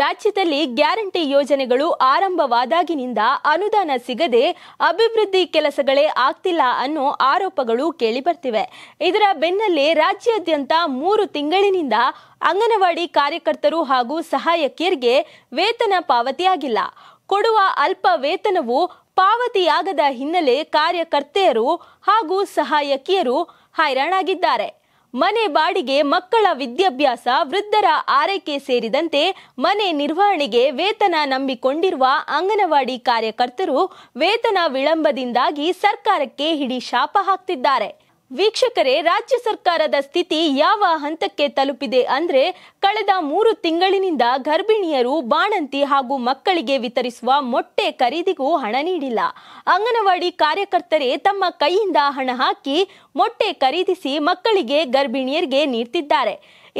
ರಾಜ್ಯದಲ್ಲಿ ಗ್ಯಾರಂಟಿ ಯೋಜನೆಗಳು ಆರಂಭವಾದಾಗಿನಿಂದ ಅನುದಾನ ಸಿಗದೆ ಅಭಿವೃದ್ಧಿ ಕೆಲಸಗಳೇ ಆಗ್ತಿಲ್ಲ ಅನ್ನೋ ಆರೋಪಗಳು ಕೇಳಿಬರ್ತಿವೆ ಇದರ ಬೆನ್ನಲ್ಲೇ ರಾಜ್ಯಾದ್ಯಂತ ಮೂರು ತಿಂಗಳಿನಿಂದ ಅಂಗನವಾಡಿ ಕಾರ್ಯಕರ್ತರು ಹಾಗೂ ಸಹಾಯಕಿಯರಿಗೆ ವೇತನ ಪಾವತಿಯಾಗಿಲ್ಲ ಕೊಡುವ ಅಲ್ಪ ವೇತನವು ಪಾವತಿಯಾಗದ ಹಿನ್ನೆಲೆ ಕಾರ್ಯಕರ್ತೆಯರು ಹಾಗೂ ಸಹಾಯಕಿಯರು ಹೈರಾಣಾಗಿದ್ದಾರೆ ಮನೆ ಬಾಡಿಗೆ ಮಕ್ಕಳ ವಿದ್ಯಾಭ್ಯಾಸ ವೃದ್ಧರ ಆರೈಕೆ ಸೇರಿದಂತೆ ಮನೆ ನಿರ್ವಹಣೆಗೆ ವೇತನ ನಂಬಿಕೊಂಡಿರುವ ಅಂಗನವಾಡಿ ಕಾರ್ಯಕರ್ತರು ವೇತನ ವಿಳಂಬದಿಂದಾಗಿ ಸರ್ಕಾರಕ್ಕೆ ಹಿಡಿ ಶಾಪ ಹಾಕ್ತಿದ್ದಾರೆ ವೀಕ್ಷಕರೇ ರಾಜ್ಯ ಸರ್ಕಾರದ ಸ್ಥಿತಿ ಯಾವ ಹಂತಕ್ಕೆ ತಲುಪಿದೆ ಅಂದ್ರೆ ಕಳೆದ ಮೂರು ತಿಂಗಳಿನಿಂದ ಗರ್ಭಿಣಿಯರು ಬಾಣಂತಿ ಹಾಗೂ ಮಕ್ಕಳಿಗೆ ವಿತರಿಸುವ ಮೊಟ್ಟೆ ಖರೀದಿಗೂ ಹಣ ನೀಡಿಲ್ಲ ಅಂಗನವಾಡಿ ಕಾರ್ಯಕರ್ತರೇ ತಮ್ಮ ಕೈಯಿಂದ ಹಣ ಹಾಕಿ ಮೊಟ್ಟೆ ಖರೀದಿಸಿ ಮಕ್ಕಳಿಗೆ ಗರ್ಭಿಣಿಯರಿಗೆ ನೀಡ್ತಿದ್ದಾರೆ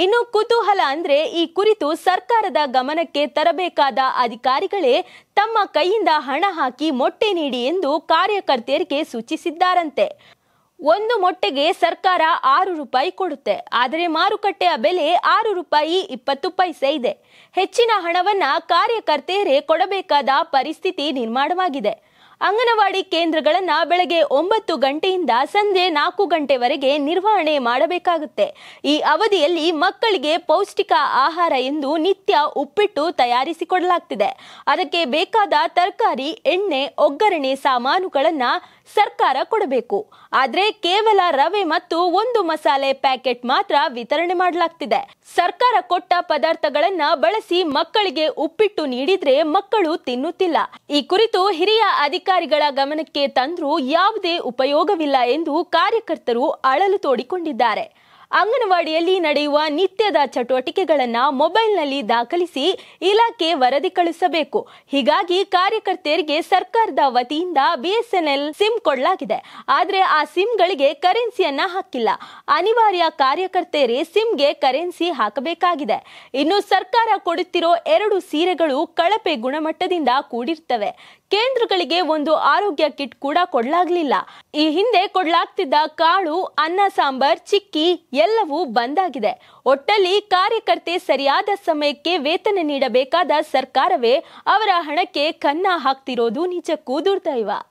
ಇನ್ನು ಕುತೂಹಲ ಅಂದ್ರೆ ಈ ಕುರಿತು ಸರ್ಕಾರದ ಗಮನಕ್ಕೆ ತರಬೇಕಾದ ಅಧಿಕಾರಿಗಳೇ ತಮ್ಮ ಕೈಯಿಂದ ಹಣ ಹಾಕಿ ಮೊಟ್ಟೆ ನೀಡಿ ಎಂದು ಕಾರ್ಯಕರ್ತೆಯರಿಗೆ ಸೂಚಿಸಿದ್ದಾರಂತೆ ಒಂದು ಮೊಟ್ಟೆಗೆ ಸರ್ಕಾರ ಆರು ರೂಪಾಯಿ ಕೊಡುತ್ತೆ ಆದರೆ ಮಾರುಕಟ್ಟೆಯ ಬೆಲೆ ಆರು ರೂಪಾಯಿ ಇಪ್ಪತ್ತು ಪೈಸೆ ಇದೆ ಹೆಚ್ಚಿನ ಹಣವನ್ನ ಕಾರ್ಯಕರ್ತೆಯರೇ ಕೊಡಬೇಕಾದ ಪರಿಸ್ಥಿತಿ ನಿರ್ಮಾಣವಾಗಿದೆ ಅಂಗನವಾಡಿ ಕೇಂದ್ರಗಳನ್ನು ಬೆಳಗ್ಗೆ ಒಂಬತ್ತು ಗಂಟೆಯಿಂದ ಸಂಜೆ ನಾಲ್ಕು ಗಂಟೆವರೆಗೆ ನಿರ್ವಹಣೆ ಮಾಡಬೇಕಾಗುತ್ತೆ ಈ ಅವಧಿಯಲ್ಲಿ ಮಕ್ಕಳಿಗೆ ಪೌಷ್ಟಿಕ ಆಹಾರ ಎಂದು ನಿತ್ಯ ಉಪ್ಪಿಟ್ಟು ತಯಾರಿಸಿಕೊಡಲಾಗ್ತಿದೆ ಅದಕ್ಕೆ ಬೇಕಾದ ತರಕಾರಿ ಎಣ್ಣೆ ಒಗ್ಗರಣೆ ಸಾಮಾನುಗಳನ್ನು ಸರ್ಕಾರ ಕೊಡಬೇಕು ಆದ್ರೆ ಕೇವಲ ರವೆ ಮತ್ತು ಒಂದು ಮಸಾಲೆ ಪ್ಯಾಕೆಟ್ ಮಾತ್ರ ವಿತರಣೆ ಮಾಡಲಾಗ್ತಿದೆ ಸರ್ಕಾರ ಕೊಟ್ಟ ಪದಾರ್ಥಗಳನ್ನ ಬಳಸಿ ಮಕ್ಕಳಿಗೆ ಉಪ್ಪಿಟ್ಟು ನೀಡಿದ್ರೆ ಮಕ್ಕಳು ತಿನ್ನುತ್ತಿಲ್ಲ ಈ ಕುರಿತು ಹಿರಿಯ ಅಧಿಕಾರಿಗಳ ಗಮನಕ್ಕೆ ತಂದ್ರೂ ಯಾವುದೇ ಉಪಯೋಗವಿಲ್ಲ ಎಂದು ಕಾರ್ಯಕರ್ತರು ಅಳಲು ತೋಡಿಕೊಂಡಿದ್ದಾರೆ ಅಂಗನವಾಡಿಯಲ್ಲಿ ನಡೆಯುವ ನಿತ್ಯದ ಚಟುವಟಿಕೆಗಳನ್ನು ಮೊಬೈಲ್ನಲ್ಲಿ ದಾಖಲಿಸಿ ಇಲಾಖೆ ವರದಿ ಕಳಿಸಬೇಕು ಹೀಗಾಗಿ ಕಾರ್ಯಕರ್ತೆಯರಿಗೆ ಸರ್ಕಾರದ ವತಿಯಿಂದ ಬಿಎಸ್ಎನ್ಎಲ್ ಸಿಮ್ ಕೊಡಲಾಗಿದೆ ಆದರೆ ಆ ಸಿಮ್ಗಳಿಗೆ ಕರೆನ್ಸಿಯನ್ನ ಹಾಕಿಲ್ಲ ಅನಿವಾರ್ಯ ಕಾರ್ಯಕರ್ತೆಯರೇ ಸಿಮ್ಗೆ ಕರೆನ್ಸಿ ಹಾಕಬೇಕಾಗಿದೆ ಇನ್ನು ಸರ್ಕಾರ ಕೊಡುತ್ತಿರೋ ಎರಡು ಸೀರೆಗಳು ಕಳಪೆ ಗುಣಮಟ್ಟದಿಂದ ಕೂಡಿರ್ತವೆ ಕೇಂದ್ರಗಳಿಗೆ ಒಂದು ಆರೋಗ್ಯ ಕಿಟ್ ಕೂಡ ಕೊಡಲಾಗಲಿಲ್ಲ ಈ ಹಿಂದೆ ಕೊಡಲಾಗ್ತಿದ್ದ ಕಾಳು ಅನ್ನ ಸಾಂಬಾರ್ ಚಿಕ್ಕಿ ಎಲ್ಲವೂ ಬಂದಾಗಿದೆ ಒಟ್ಟಲ್ಲಿ ಕಾರ್ಯಕರ್ತೆ ಸರಿಯಾದ ಸಮಯಕ್ಕೆ ವೇತನ ನೀಡಬೇಕಾದ ಸರ್ಕಾರವೇ ಅವರ ಹಣಕ್ಕೆ ಕನ್ನ ಹಾಕ್ತಿರೋದು ನಿಜಕ್ಕೂ ದುರ್ದೈವ